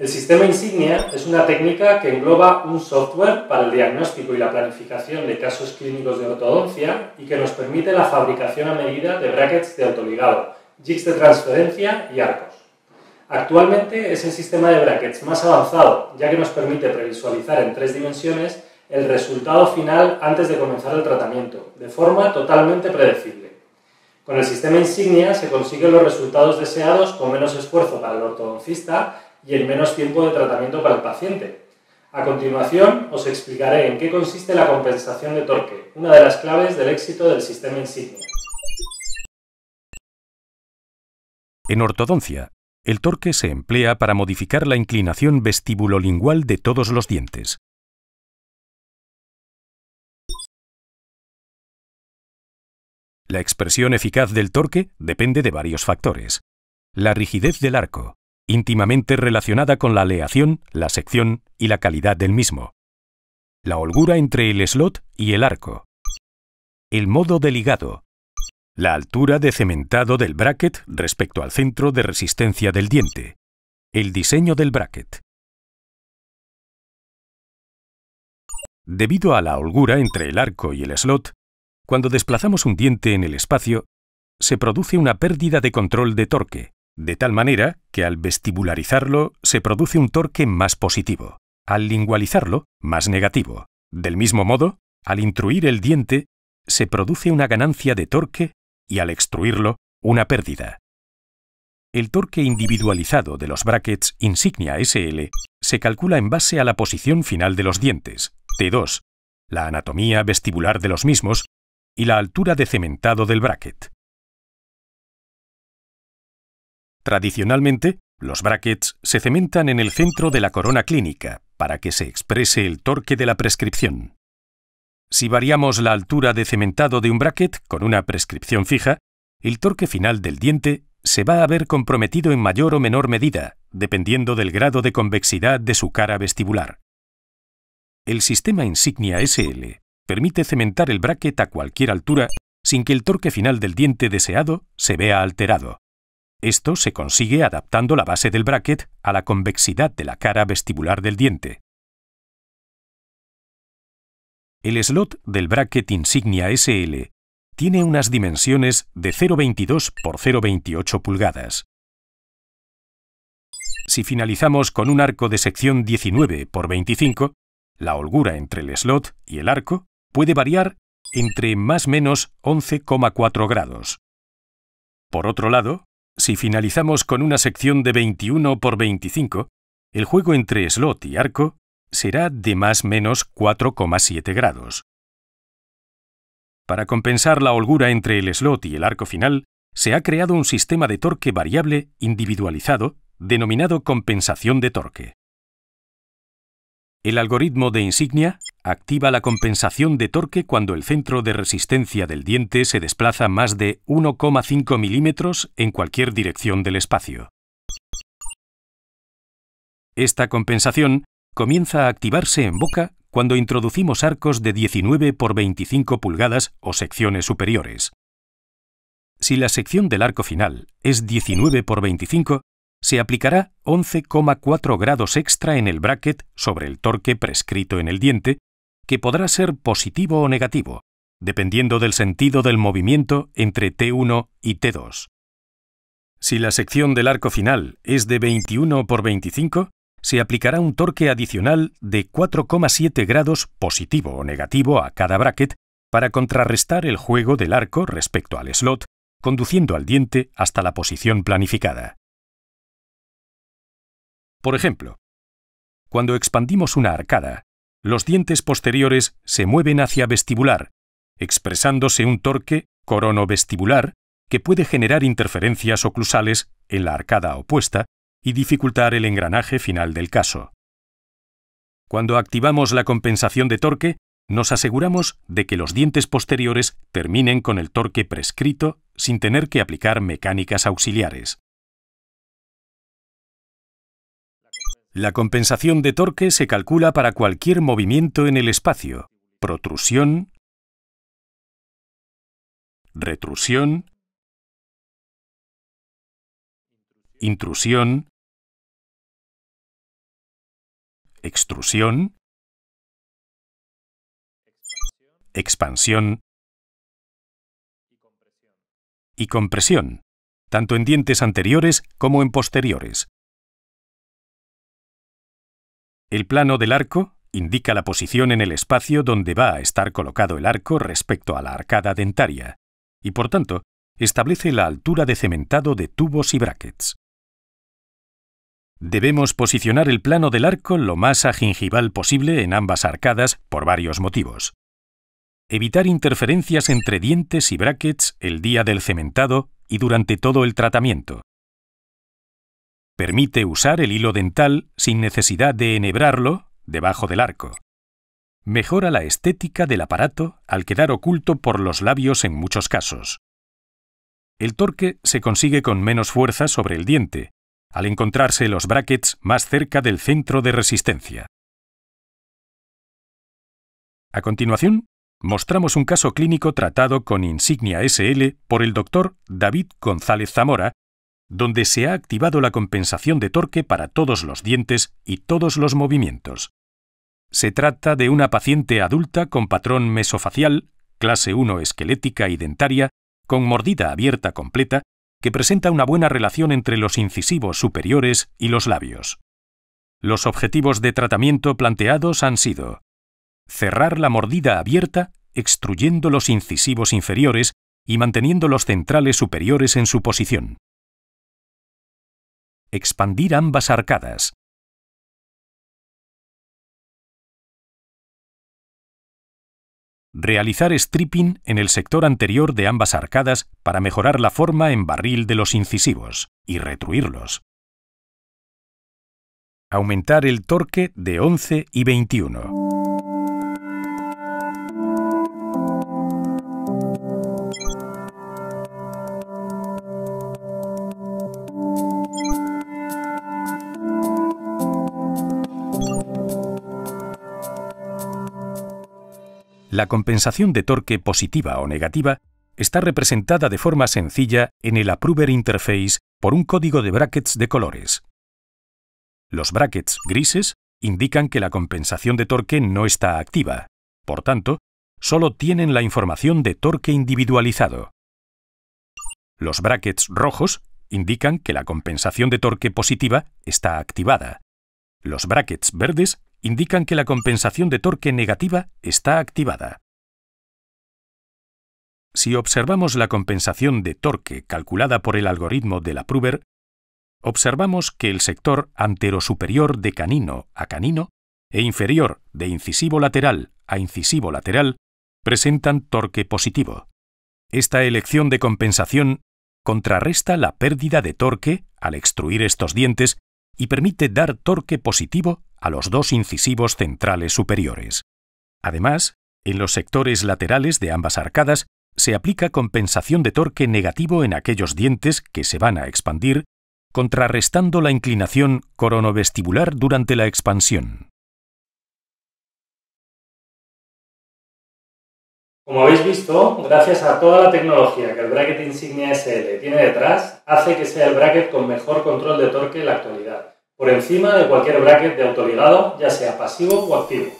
El sistema insignia es una técnica que engloba un software para el diagnóstico y la planificación de casos clínicos de ortodoncia y que nos permite la fabricación a medida de brackets de autoligado, jigs de transferencia y arcos. Actualmente es el sistema de brackets más avanzado, ya que nos permite previsualizar en tres dimensiones el resultado final antes de comenzar el tratamiento, de forma totalmente predecible. Con el sistema insignia se consiguen los resultados deseados con menos esfuerzo para el ortodoncista y el menos tiempo de tratamiento para el paciente. A continuación, os explicaré en qué consiste la compensación de torque, una de las claves del éxito del sistema insignia. En ortodoncia, el torque se emplea para modificar la inclinación vestibulolingual de todos los dientes. La expresión eficaz del torque depende de varios factores. La rigidez del arco, íntimamente relacionada con la aleación, la sección y la calidad del mismo. La holgura entre el slot y el arco. El modo de ligado. La altura de cementado del bracket respecto al centro de resistencia del diente. El diseño del bracket. Debido a la holgura entre el arco y el slot, cuando desplazamos un diente en el espacio, se produce una pérdida de control de torque, de tal manera que al vestibularizarlo se produce un torque más positivo, al lingualizarlo más negativo. Del mismo modo, al intruir el diente se produce una ganancia de torque y al extruirlo una pérdida. El torque individualizado de los brackets insignia SL se calcula en base a la posición final de los dientes, T2, la anatomía vestibular de los mismos y la altura de cementado del bracket. Tradicionalmente, los brackets se cementan en el centro de la corona clínica para que se exprese el torque de la prescripción. Si variamos la altura de cementado de un bracket con una prescripción fija, el torque final del diente se va a ver comprometido en mayor o menor medida, dependiendo del grado de convexidad de su cara vestibular. El sistema insignia SL permite cementar el bracket a cualquier altura sin que el torque final del diente deseado se vea alterado. Esto se consigue adaptando la base del bracket a la convexidad de la cara vestibular del diente. El slot del bracket insignia SL tiene unas dimensiones de 0,22 por 0,28 pulgadas. Si finalizamos con un arco de sección 19 por 25, la holgura entre el slot y el arco puede variar entre más menos 11,4 grados. Por otro lado, si finalizamos con una sección de 21 por 25, el juego entre slot y arco será de más menos 4,7 grados. Para compensar la holgura entre el slot y el arco final, se ha creado un sistema de torque variable individualizado denominado compensación de torque. El algoritmo de insignia Activa la compensación de torque cuando el centro de resistencia del diente se desplaza más de 1,5 milímetros en cualquier dirección del espacio. Esta compensación comienza a activarse en boca cuando introducimos arcos de 19 por 25 pulgadas o secciones superiores. Si la sección del arco final es 19 por 25, se aplicará 11,4 grados extra en el bracket sobre el torque prescrito en el diente que podrá ser positivo o negativo, dependiendo del sentido del movimiento entre T1 y T2. Si la sección del arco final es de 21 por 25, se aplicará un torque adicional de 4,7 grados positivo o negativo a cada bracket para contrarrestar el juego del arco respecto al slot, conduciendo al diente hasta la posición planificada. Por ejemplo, cuando expandimos una arcada, los dientes posteriores se mueven hacia vestibular, expresándose un torque coronovestibular que puede generar interferencias oclusales en la arcada opuesta y dificultar el engranaje final del caso. Cuando activamos la compensación de torque, nos aseguramos de que los dientes posteriores terminen con el torque prescrito sin tener que aplicar mecánicas auxiliares. La compensación de torque se calcula para cualquier movimiento en el espacio, protrusión, retrusión, intrusión, extrusión, expansión y compresión, tanto en dientes anteriores como en posteriores. El plano del arco indica la posición en el espacio donde va a estar colocado el arco respecto a la arcada dentaria, y por tanto, establece la altura de cementado de tubos y brackets. Debemos posicionar el plano del arco lo más agingival posible en ambas arcadas por varios motivos. Evitar interferencias entre dientes y brackets el día del cementado y durante todo el tratamiento. Permite usar el hilo dental sin necesidad de enhebrarlo debajo del arco. Mejora la estética del aparato al quedar oculto por los labios en muchos casos. El torque se consigue con menos fuerza sobre el diente, al encontrarse los brackets más cerca del centro de resistencia. A continuación, mostramos un caso clínico tratado con Insignia SL por el doctor David González Zamora donde se ha activado la compensación de torque para todos los dientes y todos los movimientos. Se trata de una paciente adulta con patrón mesofacial, clase 1 esquelética y dentaria, con mordida abierta completa, que presenta una buena relación entre los incisivos superiores y los labios. Los objetivos de tratamiento planteados han sido cerrar la mordida abierta extruyendo los incisivos inferiores y manteniendo los centrales superiores en su posición expandir ambas arcadas. Realizar stripping en el sector anterior de ambas arcadas para mejorar la forma en barril de los incisivos y retruirlos. Aumentar el torque de 11 y 21. La compensación de torque positiva o negativa está representada de forma sencilla en el Approver Interface por un código de brackets de colores. Los brackets grises indican que la compensación de torque no está activa, por tanto, solo tienen la información de torque individualizado. Los brackets rojos indican que la compensación de torque positiva está activada. Los brackets verdes indican que la compensación de torque negativa está activada. Si observamos la compensación de torque calculada por el algoritmo de la Pruber, observamos que el sector anterosuperior de canino a canino e inferior de incisivo lateral a incisivo lateral presentan torque positivo. Esta elección de compensación contrarresta la pérdida de torque al extruir estos dientes y permite dar torque positivo a los dos incisivos centrales superiores. Además, en los sectores laterales de ambas arcadas se aplica compensación de torque negativo en aquellos dientes que se van a expandir, contrarrestando la inclinación coronovestibular durante la expansión. Como habéis visto, gracias a toda la tecnología que el bracket Insignia SL tiene detrás, hace que sea el bracket con mejor control de torque en la actualidad por encima de cualquier bracket de autoligado, ya sea pasivo o activo.